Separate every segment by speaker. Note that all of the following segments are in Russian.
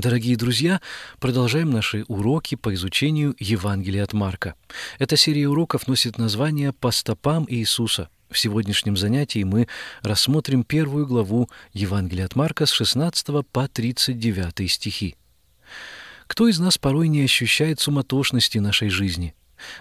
Speaker 1: Дорогие друзья, продолжаем наши уроки по изучению Евангелия от Марка. Эта серия уроков носит название «По стопам Иисуса». В сегодняшнем занятии мы рассмотрим первую главу Евангелия от Марка с 16 по 39 стихи. Кто из нас порой не ощущает суматошности нашей жизни?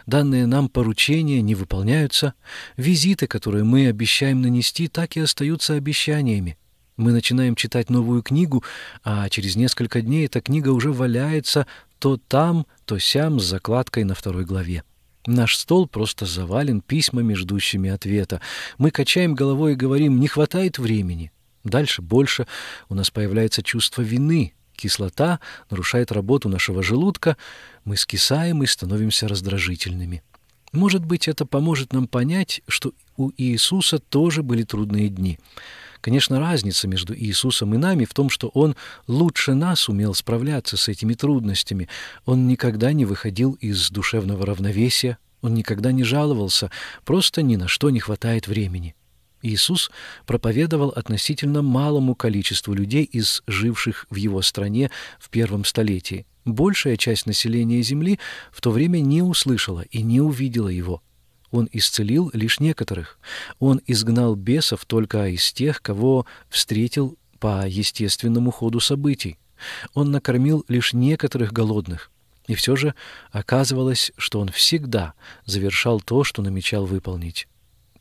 Speaker 1: Данные нам поручения не выполняются, визиты, которые мы обещаем нанести, так и остаются обещаниями – мы начинаем читать новую книгу, а через несколько дней эта книга уже валяется то там, то сям с закладкой на второй главе. Наш стол просто завален письмами, ждущими ответа. Мы качаем головой и говорим «не хватает времени». Дальше больше у нас появляется чувство вины. Кислота нарушает работу нашего желудка. Мы скисаем и становимся раздражительными. Может быть, это поможет нам понять, что у Иисуса тоже были трудные дни. Конечно, разница между Иисусом и нами в том, что Он лучше нас умел справляться с этими трудностями. Он никогда не выходил из душевного равновесия, он никогда не жаловался, просто ни на что не хватает времени. Иисус проповедовал относительно малому количеству людей из живших в его стране в первом столетии. Большая часть населения Земли в то время не услышала и не увидела его, он исцелил лишь некоторых. Он изгнал бесов только из тех, кого встретил по естественному ходу событий. Он накормил лишь некоторых голодных. И все же оказывалось, что он всегда завершал то, что намечал выполнить.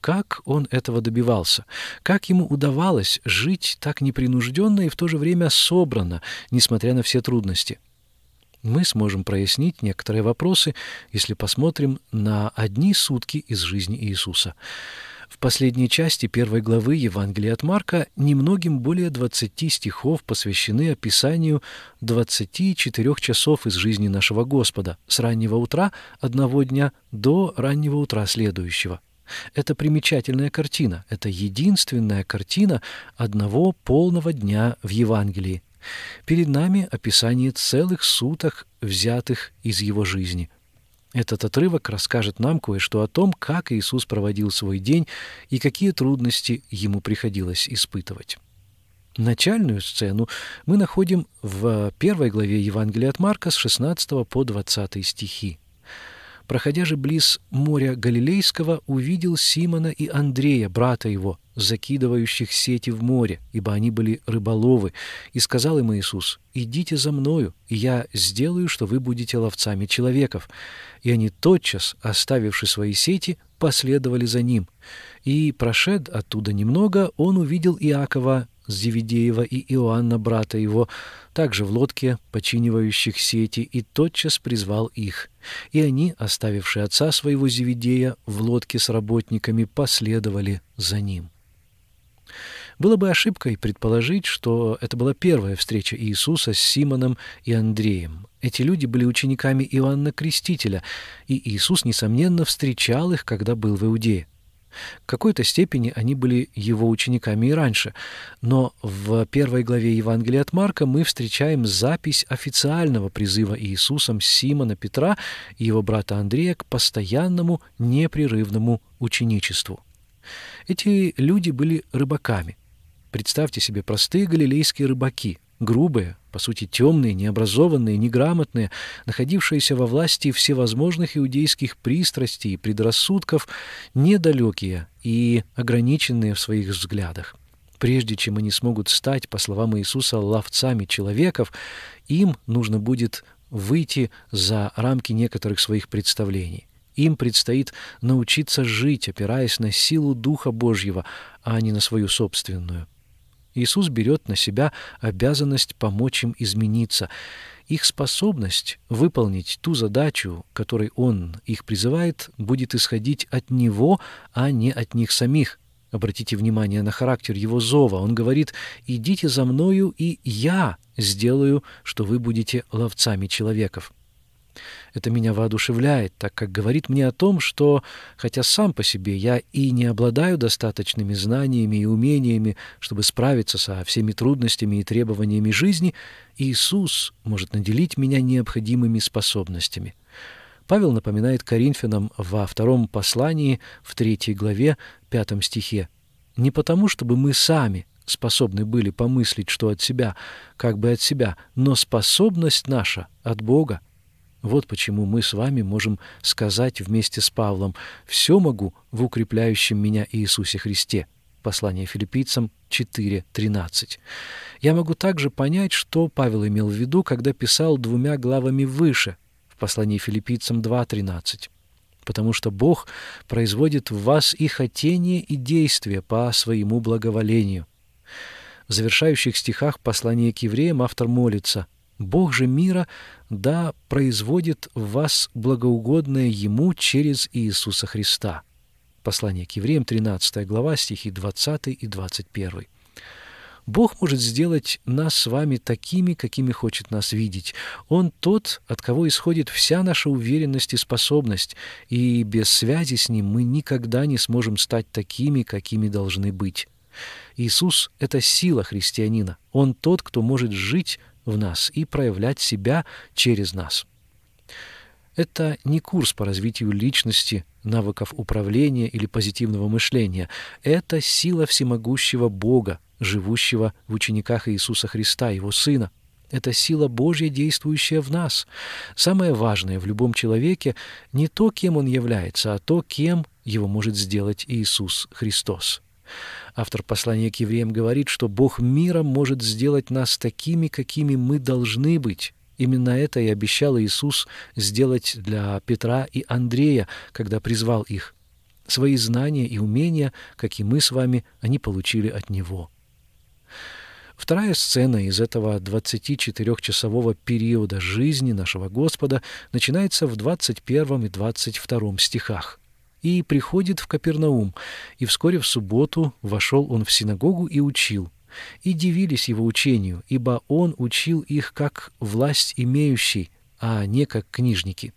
Speaker 1: Как он этого добивался? Как ему удавалось жить так непринужденно и в то же время собрано, несмотря на все трудности? мы сможем прояснить некоторые вопросы, если посмотрим на одни сутки из жизни Иисуса. В последней части первой главы Евангелия от Марка немногим более 20 стихов посвящены описанию 24 часов из жизни нашего Господа с раннего утра одного дня до раннего утра следующего. Это примечательная картина, это единственная картина одного полного дня в Евангелии. Перед нами описание целых суток, взятых из его жизни. Этот отрывок расскажет нам кое-что о том, как Иисус проводил свой день и какие трудности ему приходилось испытывать. Начальную сцену мы находим в первой главе Евангелия от Марка с 16 по 20 стихи. Проходя же близ моря Галилейского, увидел Симона и Андрея, брата его, закидывающих сети в море, ибо они были рыболовы. И сказал им Иисус, «Идите за мною, и я сделаю, что вы будете ловцами человеков». И они тотчас, оставивши свои сети, последовали за ним. И, прошед оттуда немного, он увидел Иакова Зеведеева и Иоанна, брата его, также в лодке, починивающих сети, и тотчас призвал их. И они, оставивши отца своего Зеведея в лодке с работниками, последовали за ним. Было бы ошибкой предположить, что это была первая встреча Иисуса с Симоном и Андреем. Эти люди были учениками Иоанна Крестителя, и Иисус, несомненно, встречал их, когда был в Иудее. В какой-то степени они были его учениками и раньше, но в первой главе Евангелия от Марка мы встречаем запись официального призыва Иисусом Симона Петра и его брата Андрея к постоянному непрерывному ученичеству. Эти люди были рыбаками. Представьте себе простые галилейские рыбаки – грубые, по сути темные, необразованные, неграмотные, находившиеся во власти всевозможных иудейских пристрастий и предрассудков, недалекие и ограниченные в своих взглядах. Прежде чем они смогут стать, по словам Иисуса, ловцами человеков, им нужно будет выйти за рамки некоторых своих представлений. Им предстоит научиться жить, опираясь на силу Духа Божьего, а не на свою собственную. Иисус берет на себя обязанность помочь им измениться. Их способность выполнить ту задачу, которой Он их призывает, будет исходить от Него, а не от них самих. Обратите внимание на характер его зова. Он говорит «Идите за мною, и я сделаю, что вы будете ловцами человеков». Это меня воодушевляет, так как говорит мне о том, что, хотя сам по себе я и не обладаю достаточными знаниями и умениями, чтобы справиться со всеми трудностями и требованиями жизни, Иисус может наделить меня необходимыми способностями. Павел напоминает Коринфянам во втором послании, в третьей главе, пятом стихе. «Не потому, чтобы мы сами способны были помыслить, что от себя, как бы от себя, но способность наша от Бога, вот почему мы с вами можем сказать вместе с Павлом «Все могу в укрепляющем меня Иисусе Христе». Послание филиппийцам 4.13. Я могу также понять, что Павел имел в виду, когда писал двумя главами выше в послании филиппийцам 2.13 потому что Бог производит в вас и хотение, и действие по своему благоволению. В завершающих стихах послания к евреям автор молится – Бог же мира, да производит в вас благоугодное Ему через Иисуса Христа». Послание к евреям, 13 глава, стихи 20 и 21. Бог может сделать нас с вами такими, какими хочет нас видеть. Он тот, от кого исходит вся наша уверенность и способность, и без связи с Ним мы никогда не сможем стать такими, какими должны быть. Иисус — это сила христианина. Он тот, кто может жить в нас и проявлять себя через нас. Это не курс по развитию личности, навыков управления или позитивного мышления. Это сила всемогущего Бога, живущего в учениках Иисуса Христа, Его Сына. Это сила Божья, действующая в нас. Самое важное в любом человеке не то, кем он является, а то, кем его может сделать Иисус Христос. Автор послания к евреям говорит, что Бог миром может сделать нас такими, какими мы должны быть. Именно это и обещал Иисус сделать для Петра и Андрея, когда призвал их. Свои знания и умения, как и мы с вами, они получили от Него. Вторая сцена из этого 24-часового периода жизни нашего Господа начинается в 21 и 22 стихах и приходит в Капернаум. И вскоре в субботу вошел он в синагогу и учил. И дивились его учению, ибо он учил их как власть имеющий, а не как книжники.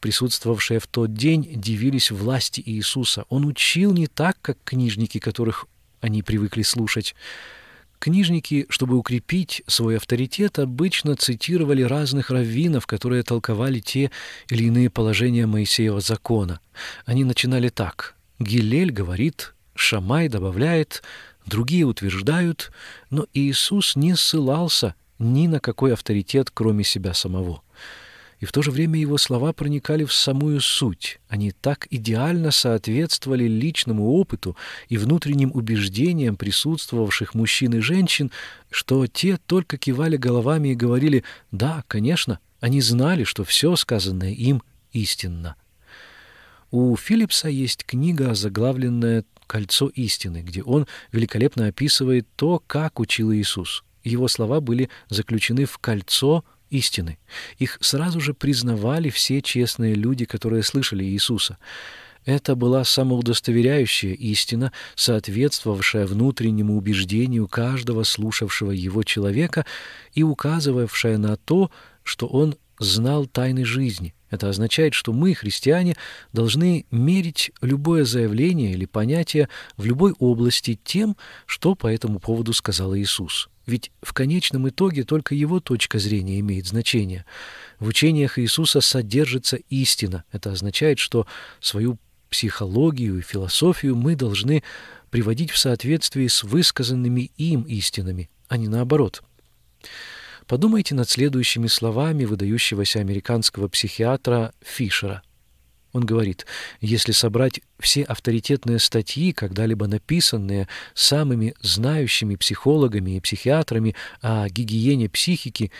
Speaker 1: Присутствовавшие в тот день дивились власти Иисуса. Он учил не так, как книжники, которых они привыкли слушать. Книжники, чтобы укрепить свой авторитет, обычно цитировали разных раввинов, которые толковали те или иные положения Моисеева закона. Они начинали так. Гилель говорит, Шамай добавляет, другие утверждают, но Иисус не ссылался ни на какой авторитет, кроме себя самого и в то же время его слова проникали в самую суть. Они так идеально соответствовали личному опыту и внутренним убеждениям присутствовавших мужчин и женщин, что те только кивали головами и говорили «да, конечно». Они знали, что все сказанное им истинно. У Филлипса есть книга, заглавленная «Кольцо истины», где он великолепно описывает то, как учил Иисус. Его слова были заключены в кольцо истины. Их сразу же признавали все честные люди, которые слышали Иисуса. Это была самоудостоверяющая истина, соответствовавшая внутреннему убеждению каждого слушавшего его человека и указывавшая на то, что он знал тайны жизни. Это означает, что мы, христиане, должны мерить любое заявление или понятие в любой области тем, что по этому поводу сказал Иисус. Ведь в конечном итоге только его точка зрения имеет значение. В учениях Иисуса содержится истина. Это означает, что свою психологию и философию мы должны приводить в соответствии с высказанными им истинами, а не наоборот. Подумайте над следующими словами выдающегося американского психиатра Фишера – он говорит, если собрать все авторитетные статьи, когда-либо написанные самыми знающими психологами и психиатрами о гигиене психики,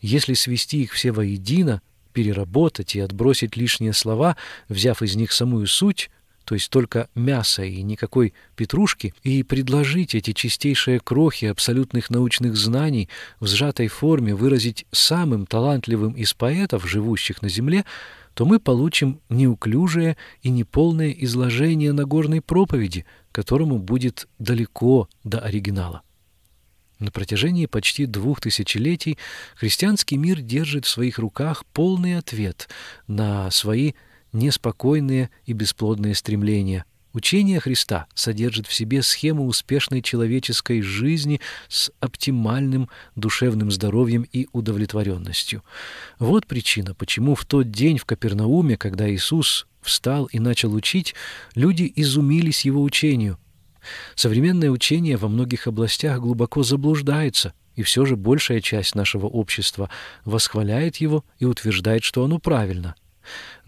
Speaker 1: если свести их все воедино, переработать и отбросить лишние слова, взяв из них самую суть, то есть только мясо и никакой петрушки, и предложить эти чистейшие крохи абсолютных научных знаний в сжатой форме выразить самым талантливым из поэтов, живущих на Земле, то мы получим неуклюжее и неполное изложение Нагорной проповеди, которому будет далеко до оригинала. На протяжении почти двух тысячелетий христианский мир держит в своих руках полный ответ на свои неспокойные и бесплодные стремления – Учение Христа содержит в себе схему успешной человеческой жизни с оптимальным душевным здоровьем и удовлетворенностью. Вот причина, почему в тот день в Капернауме, когда Иисус встал и начал учить, люди изумились его учению. Современное учение во многих областях глубоко заблуждается, и все же большая часть нашего общества восхваляет его и утверждает, что оно правильно –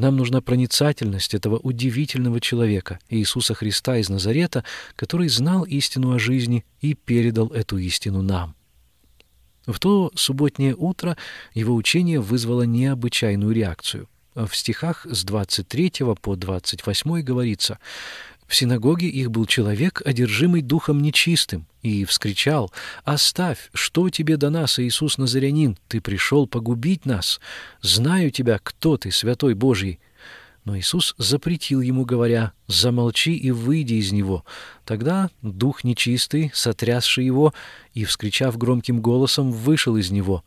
Speaker 1: нам нужна проницательность этого удивительного человека, Иисуса Христа из Назарета, который знал истину о жизни и передал эту истину нам. В то субботнее утро его учение вызвало необычайную реакцию. В стихах с 23 по 28 говорится в синагоге их был человек, одержимый духом нечистым, и вскричал «Оставь! Что тебе до нас, Иисус Назарянин? Ты пришел погубить нас! Знаю тебя, кто ты, Святой Божий!» Но Иисус запретил ему, говоря, «Замолчи и выйди из него». Тогда дух нечистый, сотрясший его и, вскричав громким голосом, вышел из него.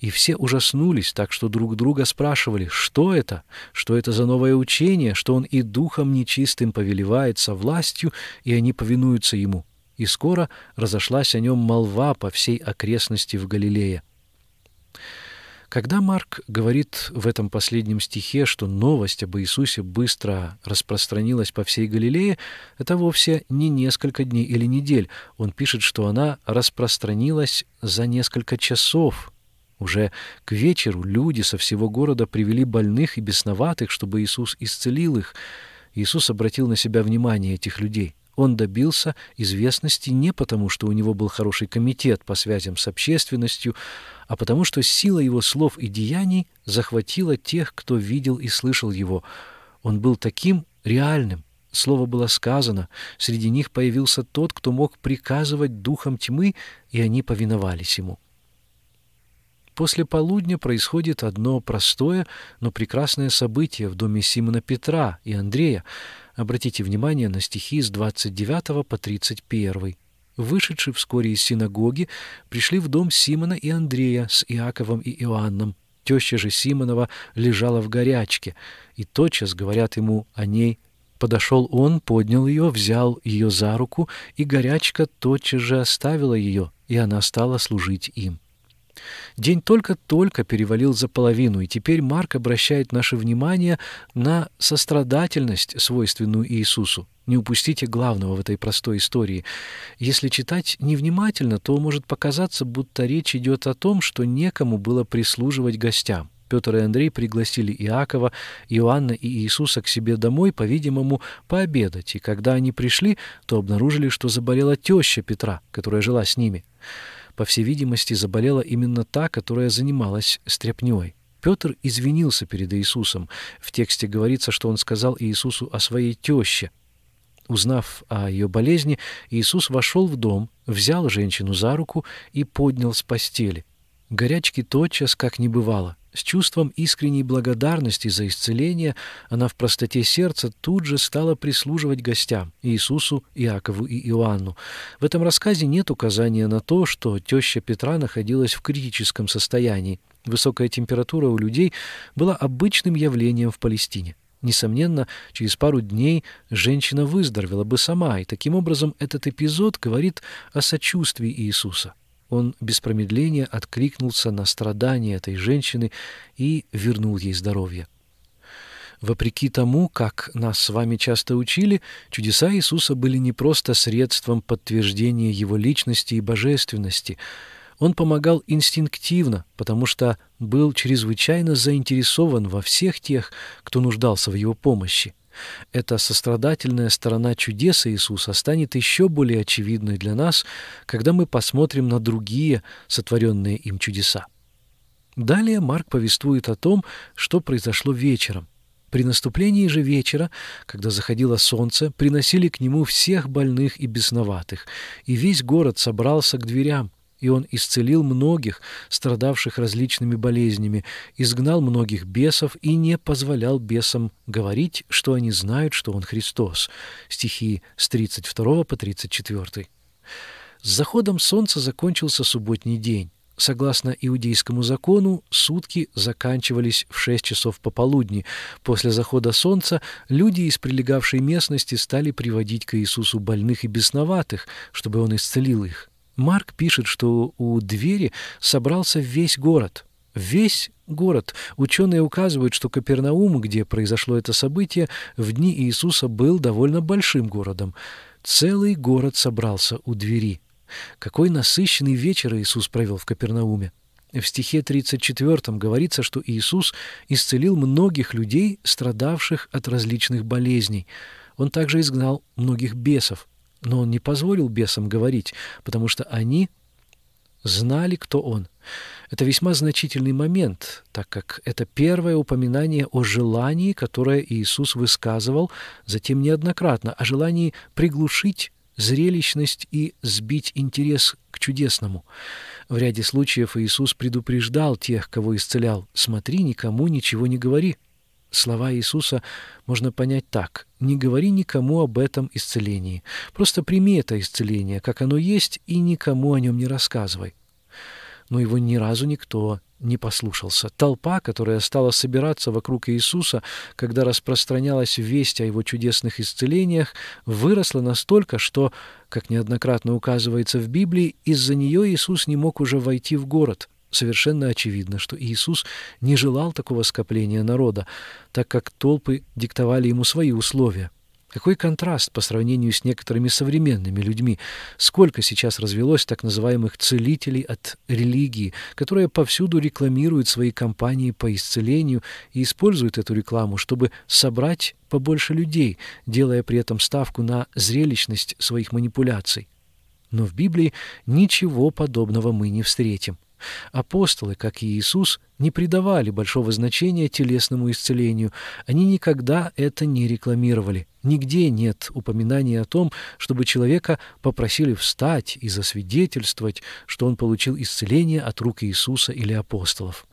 Speaker 1: И все ужаснулись, так что друг друга спрашивали, что это, что это за новое учение, что он и духом нечистым повелевает со властью, и они повинуются ему. И скоро разошлась о нем молва по всей окрестности в Галилее. Когда Марк говорит в этом последнем стихе, что новость об Иисусе быстро распространилась по всей Галилее, это вовсе не несколько дней или недель. Он пишет, что она распространилась за несколько часов – уже к вечеру люди со всего города привели больных и бесноватых, чтобы Иисус исцелил их. Иисус обратил на себя внимание этих людей. Он добился известности не потому, что у него был хороший комитет по связям с общественностью, а потому что сила его слов и деяний захватила тех, кто видел и слышал его. Он был таким реальным. Слово было сказано, среди них появился тот, кто мог приказывать духом тьмы, и они повиновались ему. После полудня происходит одно простое, но прекрасное событие в доме Симона Петра и Андрея. Обратите внимание на стихи с 29 по 31 вышедшие вскоре из синагоги, пришли в дом Симона и Андрея с Иаковом и Иоанном. Теща же Симонова лежала в горячке, и тотчас говорят ему о ней. Подошел он, поднял ее, взял ее за руку, и горячка тотчас же оставила ее, и она стала служить им. День только-только перевалил за половину, и теперь Марк обращает наше внимание на сострадательность, свойственную Иисусу. Не упустите главного в этой простой истории. Если читать невнимательно, то может показаться, будто речь идет о том, что некому было прислуживать гостям. Петр и Андрей пригласили Иакова, Иоанна и Иисуса к себе домой, по-видимому, пообедать, и когда они пришли, то обнаружили, что заболела теща Петра, которая жила с ними по всей видимости, заболела именно та, которая занималась стряпнёй. Петр извинился перед Иисусом. В тексте говорится, что он сказал Иисусу о своей теще. Узнав о ее болезни, Иисус вошел в дом, взял женщину за руку и поднял с постели. Горячки тотчас, как не бывало. С чувством искренней благодарности за исцеление она в простоте сердца тут же стала прислуживать гостям – Иисусу, Иакову и Иоанну. В этом рассказе нет указания на то, что теща Петра находилась в критическом состоянии. Высокая температура у людей была обычным явлением в Палестине. Несомненно, через пару дней женщина выздоровела бы сама, и таким образом этот эпизод говорит о сочувствии Иисуса он без промедления откликнулся на страдания этой женщины и вернул ей здоровье. Вопреки тому, как нас с вами часто учили, чудеса Иисуса были не просто средством подтверждения Его личности и божественности. Он помогал инстинктивно, потому что был чрезвычайно заинтересован во всех тех, кто нуждался в Его помощи. Эта сострадательная сторона чудеса Иисуса станет еще более очевидной для нас, когда мы посмотрим на другие сотворенные им чудеса. Далее Марк повествует о том, что произошло вечером. При наступлении же вечера, когда заходило солнце, приносили к нему всех больных и бесноватых, и весь город собрался к дверям – и он исцелил многих, страдавших различными болезнями, изгнал многих бесов и не позволял бесам говорить, что они знают, что он Христос. Стихи с 32 по 34. С заходом солнца закончился субботний день. Согласно иудейскому закону, сутки заканчивались в 6 часов пополудни. После захода солнца люди из прилегавшей местности стали приводить к Иисусу больных и бесноватых, чтобы он исцелил их. Марк пишет, что у двери собрался весь город. Весь город. Ученые указывают, что Капернаум, где произошло это событие, в дни Иисуса был довольно большим городом. Целый город собрался у двери. Какой насыщенный вечер Иисус провел в Капернауме. В стихе 34 говорится, что Иисус исцелил многих людей, страдавших от различных болезней. Он также изгнал многих бесов. Но он не позволил бесам говорить, потому что они знали, кто он. Это весьма значительный момент, так как это первое упоминание о желании, которое Иисус высказывал затем неоднократно, о желании приглушить зрелищность и сбить интерес к чудесному. В ряде случаев Иисус предупреждал тех, кого исцелял, «Смотри, никому ничего не говори». Слова Иисуса можно понять так. «Не говори никому об этом исцелении. Просто прими это исцеление, как оно есть, и никому о нем не рассказывай». Но его ни разу никто не послушался. Толпа, которая стала собираться вокруг Иисуса, когда распространялась весть о его чудесных исцелениях, выросла настолько, что, как неоднократно указывается в Библии, из-за нее Иисус не мог уже войти в город – Совершенно очевидно, что Иисус не желал такого скопления народа, так как толпы диктовали ему свои условия. Какой контраст по сравнению с некоторыми современными людьми. Сколько сейчас развелось так называемых целителей от религии, которые повсюду рекламируют свои кампании по исцелению и используют эту рекламу, чтобы собрать побольше людей, делая при этом ставку на зрелищность своих манипуляций. Но в Библии ничего подобного мы не встретим. Апостолы, как и Иисус, не придавали большого значения телесному исцелению. Они никогда это не рекламировали. Нигде нет упоминания о том, чтобы человека попросили встать и засвидетельствовать, что он получил исцеление от рук Иисуса или апостолов.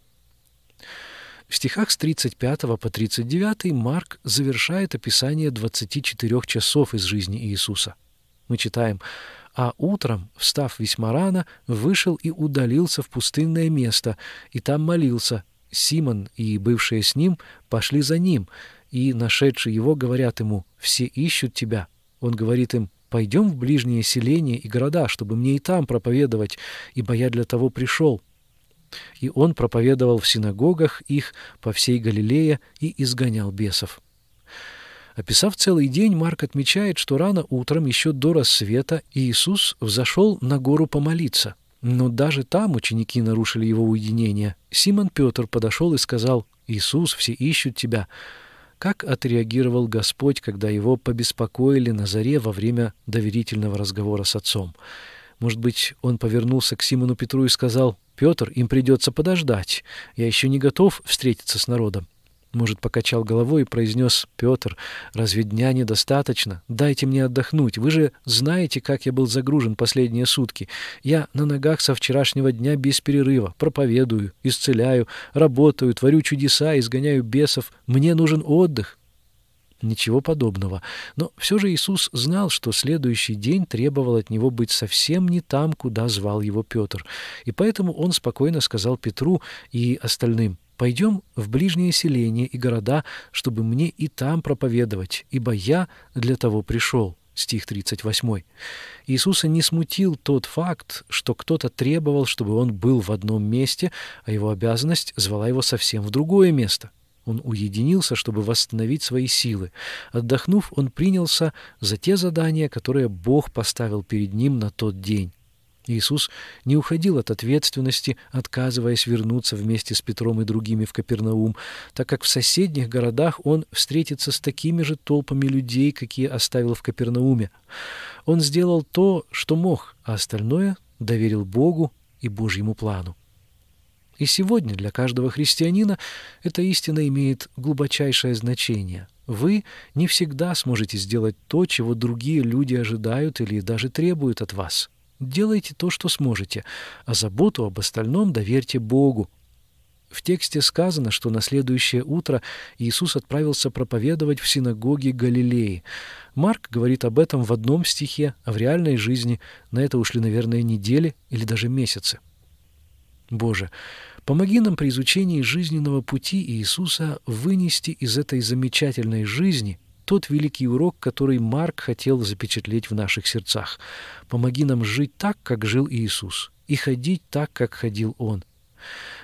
Speaker 1: В стихах с 35 по 39 Марк завершает описание 24 часов из жизни Иисуса. Мы читаем а утром, встав весьма рано, вышел и удалился в пустынное место, и там молился. Симон и бывшие с ним пошли за ним, и, нашедшие его, говорят ему, «Все ищут тебя». Он говорит им, «Пойдем в ближние селения и города, чтобы мне и там проповедовать, ибо я для того пришел». И он проповедовал в синагогах их по всей Галилее и изгонял бесов. Описав целый день, Марк отмечает, что рано утром, еще до рассвета, Иисус взошел на гору помолиться. Но даже там ученики нарушили его уединение. Симон Петр подошел и сказал, «Иисус, все ищут тебя». Как отреагировал Господь, когда его побеспокоили на заре во время доверительного разговора с отцом? Может быть, он повернулся к Симону Петру и сказал, «Петр, им придется подождать. Я еще не готов встретиться с народом». Может, покачал головой и произнес Петр, «Разве дня недостаточно? Дайте мне отдохнуть. Вы же знаете, как я был загружен последние сутки. Я на ногах со вчерашнего дня без перерыва. Проповедую, исцеляю, работаю, творю чудеса, изгоняю бесов. Мне нужен отдых». Ничего подобного. Но все же Иисус знал, что следующий день требовал от него быть совсем не там, куда звал его Петр. И поэтому он спокойно сказал Петру и остальным, Пойдем в ближние селения и города, чтобы мне и там проповедовать, ибо я для того пришел» стих 38. Иисуса не смутил тот факт, что кто-то требовал, чтобы он был в одном месте, а его обязанность звала его совсем в другое место. Он уединился, чтобы восстановить свои силы. Отдохнув, он принялся за те задания, которые Бог поставил перед ним на тот день. Иисус не уходил от ответственности, отказываясь вернуться вместе с Петром и другими в Капернаум, так как в соседних городах он встретится с такими же толпами людей, какие оставил в Капернауме. Он сделал то, что мог, а остальное доверил Богу и Божьему плану. И сегодня для каждого христианина эта истина имеет глубочайшее значение. Вы не всегда сможете сделать то, чего другие люди ожидают или даже требуют от вас – Делайте то, что сможете, а заботу об остальном доверьте Богу. В тексте сказано, что на следующее утро Иисус отправился проповедовать в синагоге Галилеи. Марк говорит об этом в одном стихе, а в реальной жизни на это ушли, наверное, недели или даже месяцы. Боже, помоги нам при изучении жизненного пути Иисуса вынести из этой замечательной жизни – тот великий урок, который Марк хотел запечатлеть в наших сердцах. Помоги нам жить так, как жил Иисус, и ходить так, как ходил Он.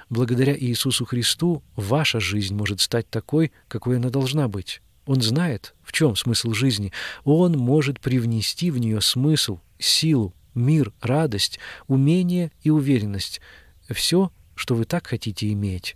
Speaker 1: Благодаря Иисусу Христу ваша жизнь может стать такой, какой она должна быть. Он знает, в чем смысл жизни. Он может привнести в нее смысл, силу, мир, радость, умение и уверенность. Все, что вы так хотите иметь.